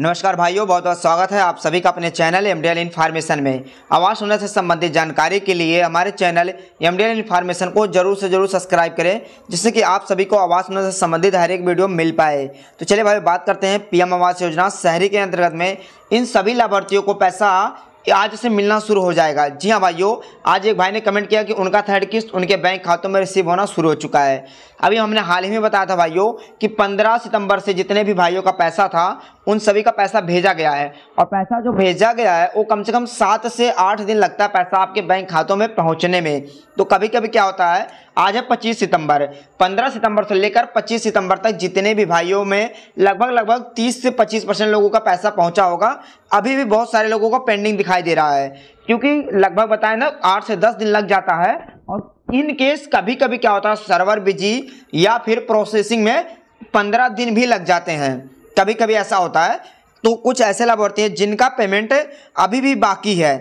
नमस्कार भाइयों बहुत बहुत स्वागत है आप सभी का अपने चैनल एम इन्फॉर्मेशन में आवास होने से संबंधित जानकारी के लिए हमारे चैनल एम इन्फॉर्मेशन को जरूर से जरूर सब्सक्राइब करें जिससे कि आप सभी को आवास होने से संबंधित हर एक वीडियो मिल पाए तो चलिए भाई बात करते हैं पीएम आवास योजना शहरी के अंतर्गत में इन सभी लाभार्थियों को पैसा आज से मिलना शुरू हो जाएगा जी हाँ भाइयों आज एक भाई ने कमेंट किया कि उनका थर्ड किस्त उनके बैंक खातों में रिसीव होना शुरू हो चुका है अभी हमने हाल ही में बताया था भाइयों कि 15 सितंबर से जितने भी भाइयों का पैसा था उन सभी का पैसा भेजा गया है और पैसा जो भेजा गया है वो कम से कम सात से आठ दिन लगता है पैसा आपके बैंक खातों में पहुँचने में तो कभी कभी क्या होता है आज है पच्चीस सितंबर पंद्रह सितंबर से लेकर पच्चीस सितंबर तक जितने भी भाइयों में लगभग लगभग तीस से पच्चीस परसेंट लोगों का पैसा पहुँचा होगा अभी भी बहुत सारे लोगों को पेंडिंग दिखा दिखाई दे रहा है क्योंकि लगभग बताए ना आठ से दस दिन लग जाता है और इन केस कभी कभी क्या होता है सर्वर बिजी या फिर प्रोसेसिंग में पंद्रह दिन भी लग जाते हैं कभी कभी ऐसा होता है तो कुछ ऐसे लाभार्थी हैं जिनका पेमेंट अभी भी बाकी है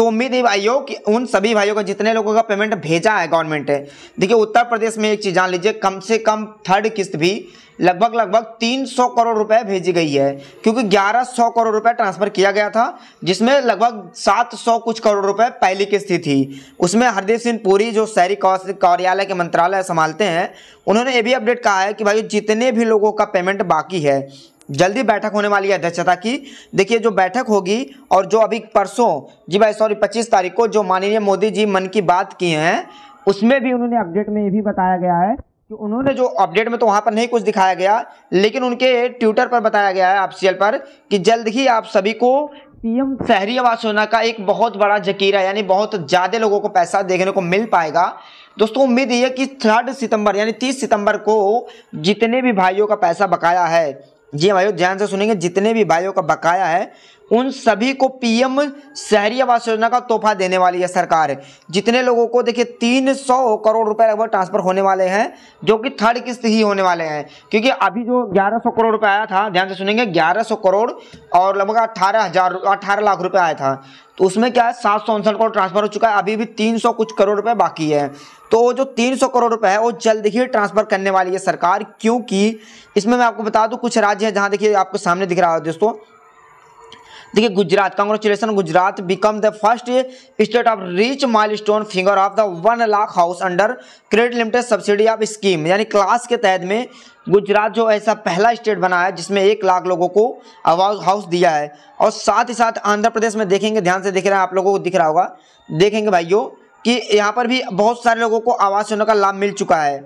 तो उम्मीद है भाइयों कि उन सभी भाइयों को जितने लोगों का पेमेंट भेजा है गवर्नमेंट ने देखिए उत्तर प्रदेश में एक चीज़ जान लीजिए कम से कम थर्ड किस्त भी लगभग लगभग 300 करोड़ रुपए भेजी गई है क्योंकि 1100 करोड़ रुपए ट्रांसफर किया गया था जिसमें लगभग 700 कुछ करोड़ रुपए पहली किस्त थी उसमें हरदीप सिंह पुरी जो शहरी कार्यालय के मंत्रालय संभालते हैं उन्होंने ये भी अपडेट कहा है कि भाई जितने भी लोगों का पेमेंट बाकी है जल्दी बैठक होने वाली है अध्यक्षता की देखिए जो बैठक होगी और जो अभी परसों जी भाई सॉरी पच्चीस तारीख को जो माननीय मोदी जी मन की बात किए हैं उसमें भी उन्होंने अपडेट में ये भी बताया गया है कि उन्होंने जो अपडेट में तो वहाँ पर नहीं कुछ दिखाया गया लेकिन उनके ट्विटर पर बताया गया है ऑफिशियल पर कि जल्द ही आप सभी को पीएम शहरी आवास योजना का एक बहुत बड़ा जकीरा यानी बहुत ज़्यादा लोगों को पैसा देखने को मिल पाएगा दोस्तों उम्मीद ये कि थर्ड सितंबर यानी तीस सितंबर को जितने भी भाइयों का पैसा बकाया है जी भाइयों ध्यान से सुनेंगे जितने भी भाइयों का बकाया है उन सभी को पीएम शहरी आवास योजना का तोहफा देने वाली है सरकार जितने लोगों को देखिए 300 करोड़ रुपए लगभग ट्रांसफर होने वाले हैं जो कि थर्ड किस्त ही होने वाले हैं क्योंकि अभी जो 1100 करोड़ रुपए आया था ध्यान से सुनेंगे 1100 करोड़ और लगभग अठारह हजार अठारह लाख रुपए आया था तो उसमें क्या है सात सौ उनसठ करोड़ ट्रांसफर हो चुका है अभी भी तीन सौ कुछ करोड़ रुपए बाकी है तो जो तीन सौ करोड़ रुपए है वो जल्द ही ट्रांसफर करने वाली है सरकार क्योंकि इसमें मैं आपको बता दूं कुछ राज्य हैं जहां देखिए आपको सामने दिख रहा है दोस्तों देखिए Gujarat congratulation Gujarat become the first state of mile milestone finger of the one lakh house under credit limited subsidy of scheme यानी क्लास के तहत में गुजरात जो ऐसा पहला स्टेट बना है जिसमें एक लाख लोगों को आवाज हाउस दिया है और साथ ही साथ आंध्र प्रदेश में देखेंगे ध्यान से दिख रहा है आप लोगों को दिख रहा होगा देखेंगे भाइयों कि यहाँ पर भी बहुत सारे लोगों को आवास योजना का लाभ मिल चुका है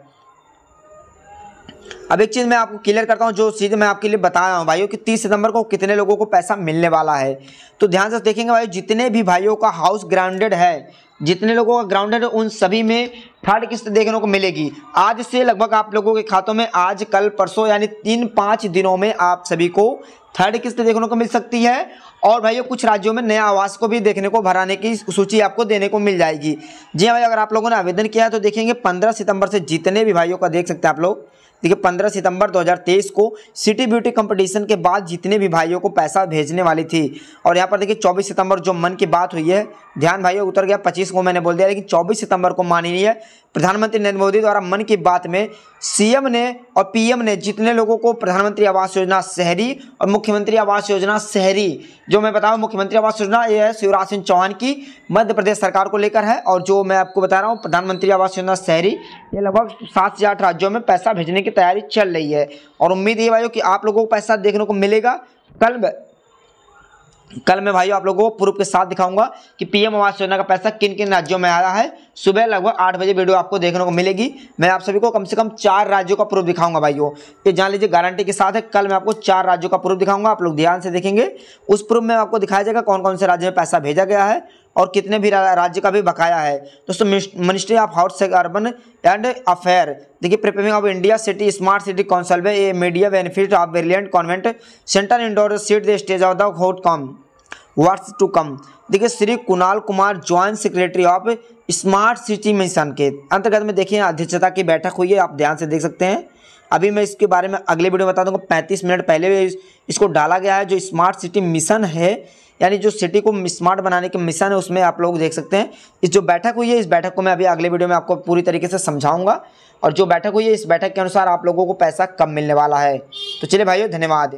अब एक चीज़ मैं आपको क्लियर करता हूँ जो चीज़ मैं आपके लिए बता रहा हूँ भाइयों कि 30 सितंबर को कितने लोगों को पैसा मिलने वाला है तो ध्यान से देखेंगे भाई जितने भी भाइयों का हाउस ग्राउंडेड है जितने लोगों का ग्राउंडेड है उन सभी में थर्ड किस्त देखने को मिलेगी आज से लगभग आप लोगों के खातों में आज कल परसों यानी तीन पाँच दिनों में आप सभी को थर्ड किस्त देखने को मिल सकती है और भाइयों कुछ राज्यों में नया आवास को भी देखने को भराने की सूची आपको देने को मिल जाएगी जी हाँ भाई अगर आप लोगों ने आवेदन किया है तो देखेंगे पंद्रह सितंबर से जितने भी भाइयों का देख सकते हैं आप लोग देखिए 15 सितंबर 2023 को सिटी ब्यूटी कंपटीशन के बाद जितने भी भाइयों को पैसा भेजने वाली थी और यहाँ पर देखिए 24 सितंबर जो मन की बात हुई है ध्यान भाइयों उतर गया 25 को मैंने बोल दिया लेकिन 24 सितंबर को माननीय प्रधानमंत्री नरेंद्र मोदी द्वारा मन की बात में सीएम ने और पीएम ने जितने लोगों को प्रधानमंत्री आवास योजना शहरी और मुख्यमंत्री आवास योजना शहरी जो मैं बताऊं मुख्यमंत्री आवास योजना ये है शिवराज सिंह चौहान की मध्य प्रदेश सरकार को लेकर है और जो मैं आपको बता रहा हूँ प्रधानमंत्री आवास योजना शहरी ये लगभग सात से आठ राज्यों में पैसा भेजने की तैयारी चल रही है और उम्मीद ये भाई कि आप लोगों को पैसा देखने को मिलेगा कल कल मैं भाई आप लोगों को प्रूफ के साथ दिखाऊंगा कि पीएम आवास योजना का पैसा किन किन राज्यों में आया है सुबह लगभग आठ बजे वीडियो आपको देखने को मिलेगी मैं आप सभी को कम से कम चार राज्यों का प्रूफ दिखाऊंगा भाइयों ये जान लीजिए गारंटी के साथ है कल मैं आपको चार राज्यों का प्रूफ दिखाऊंगा आप लोग ध्यान से देखेंगे उस प्रूफ में आपको दिखाया जाएगा कौन कौन से राज्य में पैसा भेजा गया है और कितने भी राज्य का भी बकाया है दोस्तों ministry of house urban and affair देखिए preparing of India city smart city council में media benefit of brilliant convent central Indore seat the stage of the होट कॉम वर्ष टू कम देखिए Shri Kunal Kumar joint secretary of smart city mission के अंतर्गत में देखिए अध्यक्षता की बैठक हुई है आप ध्यान से देख सकते हैं अभी मैं इसके बारे में अगले वीडियो में बता दूंगा पैंतीस मिनट पहले इसको डाला गया है जो स्मार्ट सिटी मिशन है यानी जो सिटी को स्मार्ट बनाने के मिशन है उसमें आप लोग देख सकते हैं इस जो बैठक हुई है इस बैठक को मैं अभी अगले वीडियो में आपको पूरी तरीके से समझाऊंगा और जो बैठक हुई है इस बैठक के अनुसार आप लोगों को पैसा कम मिलने वाला है तो चलिए भाइयों धन्यवाद